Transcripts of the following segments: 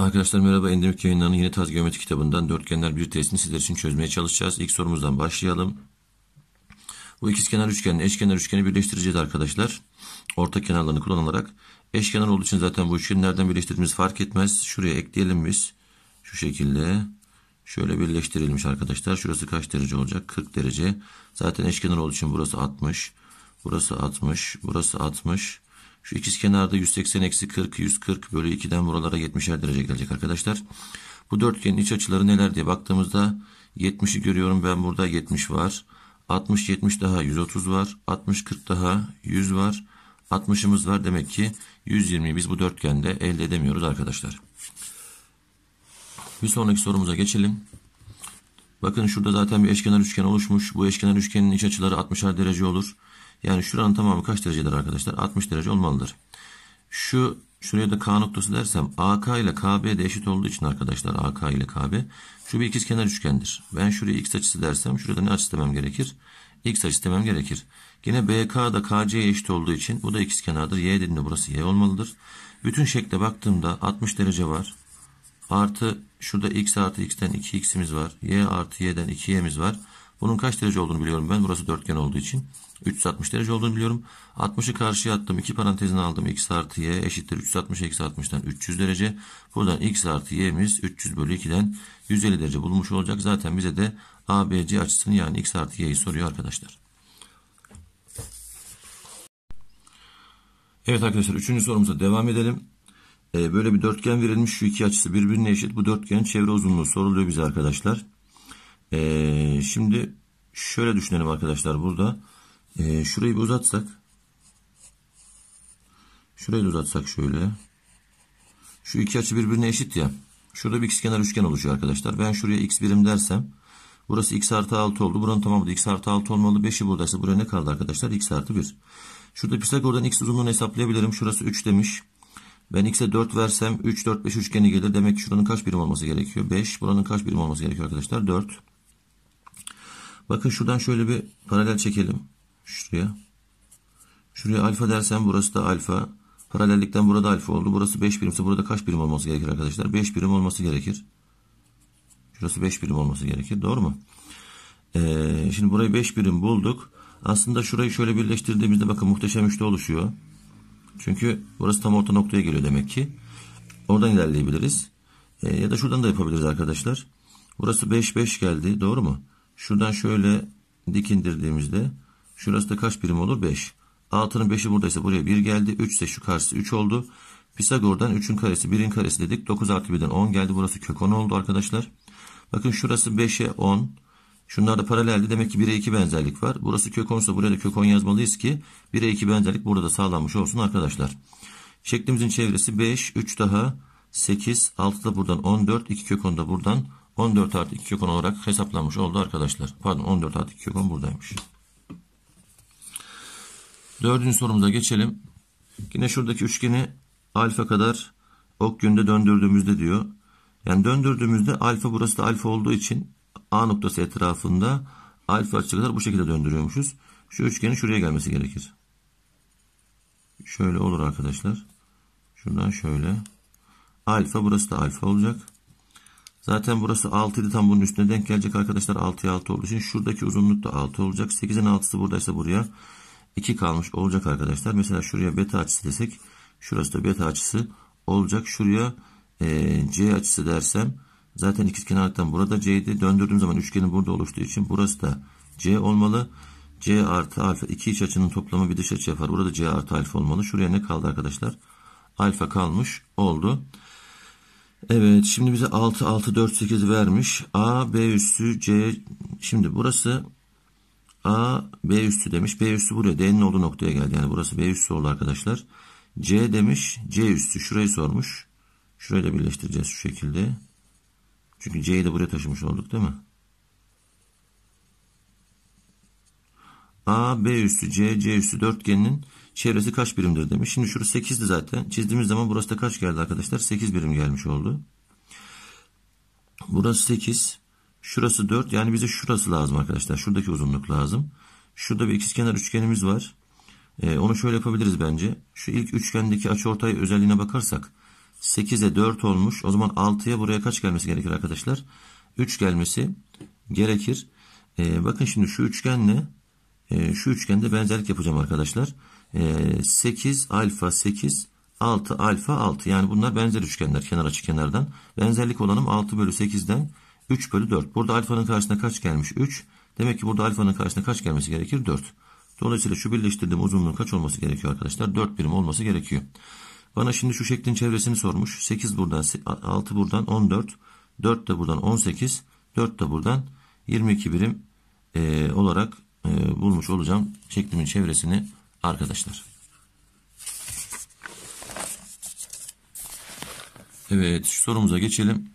Arkadaşlar merhaba Endemik Yayınları'nın yeni tarz geometri kitabından dörtgenler bir testini sizler için çözmeye çalışacağız. İlk sorumuzdan başlayalım. Bu ikizkenar üçgenin eşkenar üçgeni birleştireceğiz arkadaşlar. Orta kenarlarını kullanarak. Eşkenar olduğu için zaten bu üçgeni nereden birleştirdiğimiz fark etmez. Şuraya ekleyelim biz. Şu şekilde. Şöyle birleştirilmiş arkadaşlar. Şurası kaç derece olacak? 40 derece. Zaten eşkenar olduğu için burası 60. Burası 60. Burası 60. Şu ikiz kenarda 180 eksi 40, 140 bölü 2'den buralara 70'er derece gelecek arkadaşlar. Bu dörtgenin iç açıları neler diye baktığımızda 70'i görüyorum ben burada 70 var. 60 70 daha 130 var. 60 40 daha 100 var. 60'ımız var demek ki 120'yi biz bu dörtgende elde edemiyoruz arkadaşlar. Bir sonraki sorumuza geçelim. Bakın şurada zaten bir eşkenar üçgen oluşmuş. Bu eşkenar üçgenin iç açıları 60'ar derece olur. Yani şuranın tamamı kaç derecedir arkadaşlar? 60 derece olmalıdır. Şu şuraya da K noktası dersem AK ile KB de eşit olduğu için arkadaşlar AK ile KB şu bir ikizkenar üçgendir. Ben şuraya X açısı dersem şurada ne açı demem gerekir? X açı demem gerekir. Yine BK da KC'ye eşit olduğu için bu da ikizkenardır. Y dediğimde burası Y olmalıdır. Bütün şekle baktığımda 60 derece var. Artı şurada X artı X'ten 2X'imiz var. Y artı Y'den 2Y'miz var. Bunun kaç derece olduğunu biliyorum ben. Burası dörtgen olduğu için. 360 derece olduğunu biliyorum. 60'ı karşıya attım. 2 parantezine aldım. x artı y eşittir. 360 eksi 60'dan 300 derece. Buradan x artı y'miz 300 bölü 2'den 150 derece bulmuş olacak. Zaten bize de ABC açısını yani x artı y'yi soruyor arkadaşlar. Evet arkadaşlar 3. sorumuza devam edelim. Ee, böyle bir dörtgen verilmiş. Şu iki açısı birbirine eşit. Bu dörtgen çevre uzunluğu soruluyor bize arkadaşlar. Ee, şimdi şöyle düşünelim arkadaşlar burada. Ee, şurayı bir uzatsak. Şurayı da uzatsak şöyle. Şu iki açı birbirine eşit ya. Şurada bir x kenar üçgen oluşuyor arkadaşlar. Ben şuraya x birim dersem burası x artı 6 oldu. Buranın tamamı da x artı 6 olmalı. 5'i buradaysa buraya ne kaldı arkadaşlar? x artı 1. Şurada Pisagor'dan x uzunluğunu hesaplayabilirim. Şurası 3 demiş. Ben x'e 4 versem 3, 4, 5 üçgeni gelir. Demek ki şuranın kaç birim olması gerekiyor? 5. Buranın kaç birim olması gerekiyor arkadaşlar? 4. Bakın şuradan şöyle bir paralel çekelim. Şuraya. Şuraya alfa dersen burası da alfa. Paralellikten burada alfa oldu. Burası 5 birimse burada kaç birim olması gerekir arkadaşlar? 5 birim olması gerekir. Şurası 5 birim olması gerekir. Doğru mu? Ee, şimdi burayı 5 birim bulduk. Aslında şurayı şöyle birleştirdiğimizde bakın muhteşem üçlü oluşuyor. Çünkü burası tam orta noktaya geliyor demek ki. Oradan ilerleyebiliriz. Ee, ya da şuradan da yapabiliriz arkadaşlar. Burası 5 5 geldi. Doğru mu? Şuradan şöyle dikindirdiğimizde şurası da kaç birim olur? 5. 6'nın 5'i buradaysa buraya 1 geldi. 3 ise şu karşısı 3 oldu. Pisagor'dan 3'ün karesi 1'in karesi dedik. 9 artı 1'den 10 geldi. Burası kök 10 oldu arkadaşlar. Bakın şurası 5'e 10. Şunlar da paraleldi. Demek ki 1'e 2 benzerlik var. Burası kök 10 ise buraya da kök 10 yazmalıyız ki 1'e 2 benzerlik burada da sağlanmış olsun arkadaşlar. Şeklimizin çevresi 5, 3 daha 8, 6 da buradan 14, 2 kök 10 da buradan 14 artı 2 kök olarak hesaplanmış oldu arkadaşlar. Pardon 14 artı 2 kök 10 buradaymış. Dördüncü sorumuza geçelim. Yine şuradaki üçgeni alfa kadar ok günde döndürdüğümüzde diyor. Yani döndürdüğümüzde alfa burası da alfa olduğu için A noktası etrafında alfa açı kadar bu şekilde döndürüyormuşuz. Şu üçgenin şuraya gelmesi gerekir. Şöyle olur arkadaşlar. Şuradan şöyle. Alfa burası da alfa olacak. Zaten burası 6 idi tam bunun üstüne denk gelecek arkadaşlar 6'ya 6 olduğu için. Şuradaki uzunluk da 6 olacak. 8'in 6'sı buradaysa buraya 2 kalmış olacak arkadaşlar. Mesela şuraya beta açısı desek şurası da beta açısı olacak. Şuraya e, C açısı dersem zaten ikiz kenarlıktan burada C'ydi. Döndürdüğüm zaman üçgenin burada oluştuğu için burası da C olmalı. C artı alfa iki iç açının toplamı bir dış açı yapar. Burada C artı alfa olmalı. Şuraya ne kaldı arkadaşlar? Alfa kalmış oldu. Evet şimdi bize 6 6 4 8 vermiş. A B üssü C şimdi burası A B üssü demiş. B üssü buraya D'nin olduğu noktaya geldi. Yani burası B üssü oldu arkadaşlar. C demiş. C üssü şurayı sormuş. Şurayı da birleştireceğiz şu şekilde. Çünkü C'yi de buraya taşımış olduk değil mi? A, B üstü C, C üssü dörtgeninin çevresi kaç birimdir demiş. Şimdi şurası 8'di zaten. Çizdiğimiz zaman burası da kaç geldi arkadaşlar? 8 birim gelmiş oldu. Burası 8. Şurası 4. Yani bize şurası lazım arkadaşlar. Şuradaki uzunluk lazım. Şurada bir ikizkenar üçgenimiz var. Ee, onu şöyle yapabiliriz bence. Şu ilk üçgendeki açıortay özelliğine bakarsak 8'e 4 olmuş. O zaman 6'ya buraya kaç gelmesi gerekir arkadaşlar? 3 gelmesi gerekir. Ee, bakın şimdi şu üçgenle ee, şu üçgende benzerlik yapacağım arkadaşlar. 8 ee, alfa 8 6 alfa 6 yani bunlar benzer üçgenler kenar açı kenardan. Benzerlik olanım 6 bölü 8'den 3 bölü 4. Burada alfanın karşısına kaç gelmiş? 3. Demek ki burada alfanın karşısına kaç gelmesi gerekir? 4. Dolayısıyla şu birleştirdiğim uzunluğun kaç olması gerekiyor arkadaşlar? 4 birim olması gerekiyor. Bana şimdi şu şeklin çevresini sormuş. 8 buradan 6 buradan 14. 4 de buradan 18. 4 de buradan 22 birim e, olarak e, bulmuş olacağım şeklimin çevresini arkadaşlar. Evet şu sorumuza geçelim.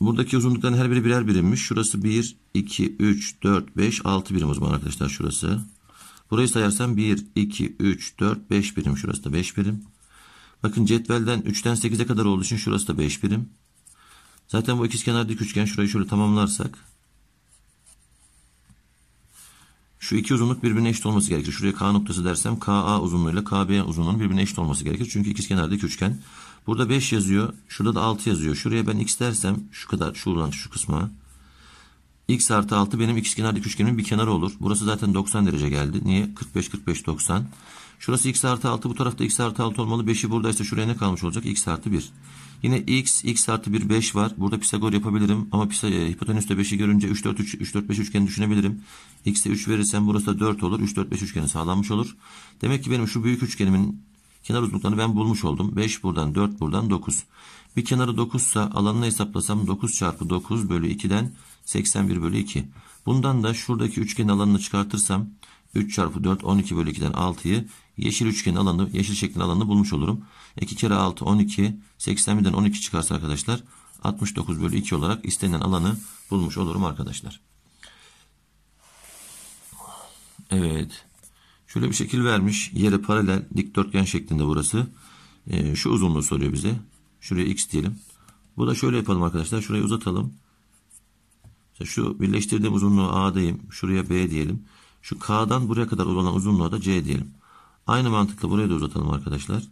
Buradaki uzunlukların her biri birer birimmiş. Şurası 1, 2, 3, 4, 5, 6 birim uzman arkadaşlar şurası. Burayı sayarsam 1, 2, 3, 4, 5 birim. Şurası da 5 birim. Bakın cetvelden 3'ten 8'e kadar olduğu için şurası da 5 birim. Zaten bu ikizkenar dik üçgen şurayı şöyle tamamlarsak Şu iki uzunluk birbirine eşit olması gerekir. Şuraya K noktası dersem KA uzunluğuyla KB uzunluğunun birbirine eşit olması gerekir. Çünkü dik üçgen. Burada 5 yazıyor. Şurada da 6 yazıyor. Şuraya ben x dersem şu kadar şuradan şu kısma. x artı 6 benim dik üçgenimin bir kenarı olur. Burası zaten 90 derece geldi. Niye? 45 45 90. Şurası x artı 6 bu tarafta x artı 6 olmalı. 5'i buradaysa şuraya ne kalmış olacak? x artı 1. Yine x, x artı 1 5 var. Burada Pisagor yapabilirim ama Pisa, e, hipotenüste 5'i görünce 3 4 3 3 4 5 üçgeni düşünebilirim. x'e 3 verirsem burası da 4 olur. 3 4 5 üçgeni sağlanmış olur. Demek ki benim şu büyük üçgenimin kenar uzunluklarını ben bulmuş oldum. 5 buradan 4 buradan 9. Bir kenarı 9 ise alanını hesaplasam 9 çarpı 9 bölü 2'den 81 bölü 2. Bundan da şuradaki üçgenin alanını çıkartırsam 3 çarpı 4 12 bölü 2'den 6'yı yeşil üçgen alanı, yeşil şeklin alanını bulmuş olurum. 2 kere 6 12, 81'den 12 çıkarsa arkadaşlar 69 bölü 2 olarak istenen alanı bulmuş olurum arkadaşlar. Evet. Şöyle bir şekil vermiş. Yere paralel dikdörtgen şeklinde burası. Ee, şu uzunluğu soruyor bize. Şuraya x diyelim. Bu da şöyle yapalım arkadaşlar. Şurayı uzatalım. Mesela şu birleştirdiğim uzunluğu a diyeyim. Şuraya b diyelim. Şu k'dan buraya kadar olan uzunluğa da c diyelim. Aynı mantıkla burayı da uzatalım arkadaşlar.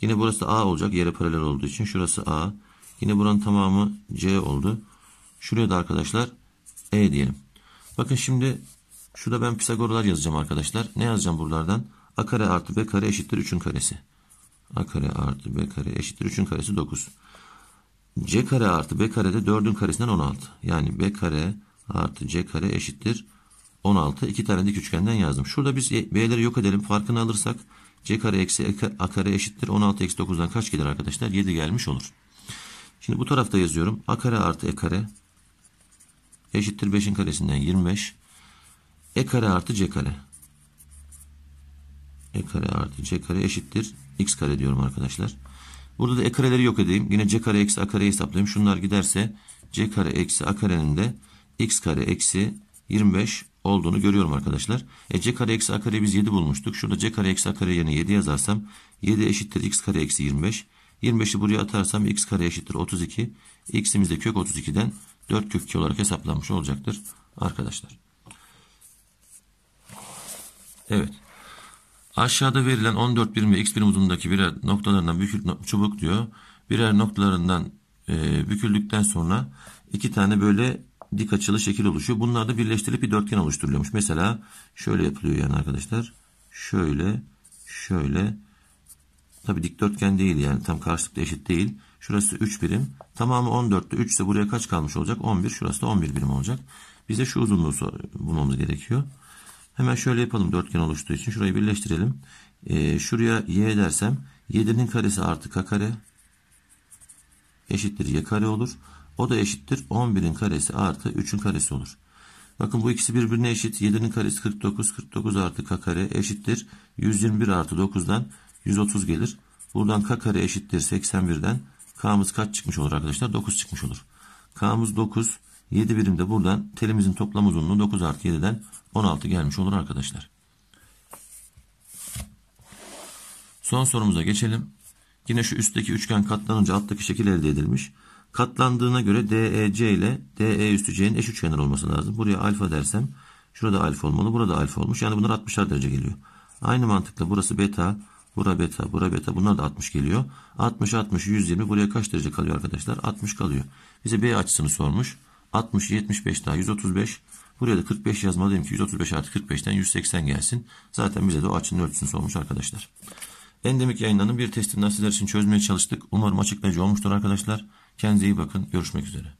Yine burası A olacak. Yere paralel olduğu için şurası A. Yine buranın tamamı C oldu. Şuraya da arkadaşlar E diyelim. Bakın şimdi şurada ben Pisagorlar yazacağım arkadaşlar. Ne yazacağım buralardan? A kare artı B kare eşittir 3'ün karesi. A kare artı B kare eşittir 3'ün karesi 9. C kare artı B kare de 4'ün karesinden 16. Yani B kare artı C kare eşittir 16. iki tane dik üçgenden yazdım. Şurada biz e, B'leri yok edelim. Farkını alırsak C kare eksi e A kare eşittir. 16 eksi 9'dan kaç gelir arkadaşlar? 7 gelmiş olur. Şimdi bu tarafta yazıyorum. A kare artı E kare eşittir 5'in karesinden 25. E kare artı C kare. E kare artı C kare eşittir. X kare diyorum arkadaşlar. Burada da E kareleri yok edeyim. Yine C kare eksi A kareyi hesaplayayım. Şunlar giderse C kare eksi A karenin de X kare eksi 25 olduğunu görüyorum arkadaşlar. E c kare eksi a kare biz 7 bulmuştuk. Şurada c kare eksi a kare yerine 7 yazarsam 7 eşittir x kare eksi 25. 25'i buraya atarsam x kare eşittir 32. x'imiz de kök 32'den 4 kök 2 olarak hesaplanmış olacaktır arkadaşlar. Evet. Aşağıda verilen 14 birim ve x birim uzunluğundaki birer noktalarından bükül, çubuk diyor. Birer noktalarından e, büküldükten sonra iki tane böyle dik açılı şekil oluşuyor. Bunlar da birleştirilip bir dörtgen oluşturuluyormuş. Mesela şöyle yapılıyor yani arkadaşlar. Şöyle, şöyle. Tabi dikdörtgen değil yani tam karşılıklı eşit değil. Şurası 3 birim. Tamamı 14'te 3 ise buraya kaç kalmış olacak? 11. Şurası da 11 birim olacak. Bize şu uzunluğu bulmamız gerekiyor. Hemen şöyle yapalım dörtgen oluştuğu için. Şurayı birleştirelim. Ee, şuraya y dersem 7'nin karesi artı k kare eşittir y kare olur. O da eşittir 11'in karesi artı 3'ün karesi olur. Bakın bu ikisi birbirine eşit. 7'nin karesi 49, 49 artı k kare eşittir. 121 artı 9'dan 130 gelir. Buradan k kare eşittir 81'den. K'mız kaç çıkmış olur arkadaşlar? 9 çıkmış olur. K'mız 9, 7 birimde buradan telimizin toplam uzunluğu 9 artı 7'den 16 gelmiş olur arkadaşlar. Son sorumuza geçelim. Yine şu üstteki üçgen katlanınca alttaki şekil elde edilmiş. Katlandığına göre DEC ile DE üstü C'nin eş üçgenler olması lazım. Buraya alfa dersem şurada alfa olmalı. Burada alfa olmuş. Yani bunlar 60'ar derece geliyor. Aynı mantıkla burası beta. Bura beta, bura beta. Bunlar da 60 geliyor. 60, 60, 120. Buraya kaç derece kalıyor arkadaşlar? 60 kalıyor. Bize B açısını sormuş. 60, 75 daha 135. Buraya da 45 yazmalıyım ki 135 artı 45'ten 180 gelsin. Zaten bize de o açının ölçüsünü sormuş arkadaşlar. Endemik yayınlarının bir testinden sizler için çözmeye çalıştık. Umarım açıklayıcı olmuştur arkadaşlar. Kendinize iyi bakın. Görüşmek üzere.